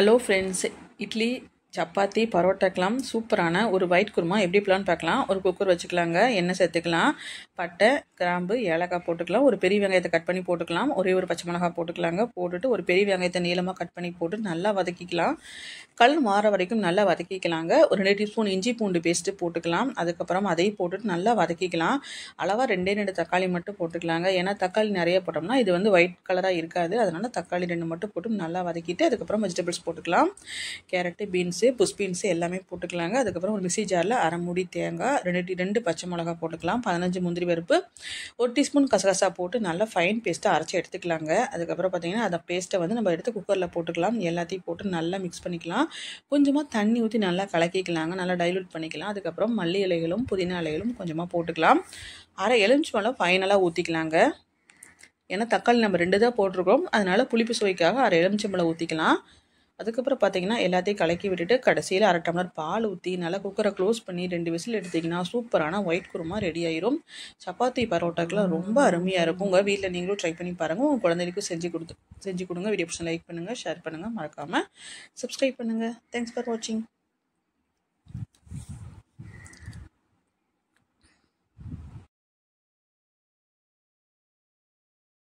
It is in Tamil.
ஹலோ ஃப்ரெண்ட்ஸ் இட்லி சப்பாத்தி பரோட்டாக்கெலாம் சூப்பரான ஒரு ஒயிட் குருமா எப்படி பிளான் பார்க்கலாம் ஒரு குக்கர் வச்சுக்கலாங்க எண்ணெய் சேர்த்துக்கலாம் பட்டை கிராம்பு ஏலக்காய் போட்டுக்கலாம் ஒரு பெரிய வெங்காயத்தை கட் பண்ணி போட்டுக்கலாம் ஒரே ஒரு பச்சை மிளகாய் போட்டுக்கலாங்க போட்டுட்டு ஒரு பெரிய வெங்காயத்தை நீளமாக கட் பண்ணி போட்டு நல்லா வதக்கிக்கலாம் கலர் மாற வரைக்கும் நல்லா வதக்கிக்கலாங்க ஒரு ரெண்டு டீஸ்பூன் இஞ்சி பூண்டு பேஸ்ட்டு போட்டுக்கலாம் அதுக்கப்புறம் அதையும் போட்டுட்டு நல்லா வதக்கிக்கலாம் அளவாக ரெண்டே ரெண்டு தக்காளி மட்டும் போட்டுக்கலாங்க ஏன்னா தக்காளி நிறைய போட்டோம்னா இது வந்து ஒயிட் கலராக இருக்காது அதனால் தக்காளி ரெண்டு மட்டும் போட்டு நல்லா வதக்கிட்டு அதுக்கப்புறம் வெஜிடபிள்ஸ் போட்டுக்கலாம் கேரட்டு பீன்ஸு புஷ் பீன்ஸு எல்லாமே போட்டுக்கலாங்க அதுக்கப்புறம் ஒரு மிக்சி ஜாரில் அரை மூடி தேங்காய் ரெண்டு ரெண்டு பச்சை மிளகா போட்டுக்கலாம் பதினஞ்சு முந்திரி பருப்பு ஒரு டீஸ்பூன் கசகசா போட்டு நல்லா ஃபைன் பேஸ்ட்டாக அரைச்சி எடுத்துக்கலாங்க அதுக்கப்புறம் பார்த்திங்கன்னா அந்த பேஸ்ட்டை வந்து நம்ம எடுத்து குக்கரில் போட்டுக்கலாம் எல்லாத்தையும் போட்டு நல்லா மிக்ஸ் பண்ணிக்கலாம் கொஞ்சமாக தண்ணி ஊற்றி நல்லா கலக்கிக்கலாங்க நல்லா டைலூட் பண்ணிக்கலாம் அதுக்கப்புறம் மல்லி இலைகளும் புதினா இலைகளும் கொஞ்சமாக போட்டுக்கலாம் அரை எலுமிச்சி பழம் ஃபைனலாக ஊற்றிக்கலாங்க ஏன்னா தக்காளி நம்ம ரெண்டு தான் போட்டிருக்கோம் அதனால் புளிப்பு சுவைக்காக அரை எலுமிச்சம்பழம் ஊற்றிக்கலாம் அதுக்கப்புறம் பார்த்தீங்கன்னா எல்லாத்தையும் கலக்கி விட்டுட்டு கடைசியில் அரை டம்ளர் பால் ஊற்றி நல்லா குக்கரை க்ளோஸ் பண்ணி ரெண்டு விசில் எடுத்திங்கன்னா சூப்பரான ஒயிட் குருமா ரெடி ஆயிரும் சப்பாத்தி பரோட்டாக்கெலாம் ரொம்ப அருமையாக இருக்கும் உங்கள் வீட்டில் நீங்களும் ட்ரை பண்ணி பாருங்கள் உங்கள் குழந்தைக்கும் செஞ்சு கொடுத்து செஞ்சு கொடுங்க வீடியோ பிடிச்ச லைக் பண்ணுங்கள் ஷேர் பண்ணுங்கள் மறக்காமல் சப்ஸ்கிரைப் பண்ணுங்கள் தேங்க்ஸ் ஃபார் வாட்சிங்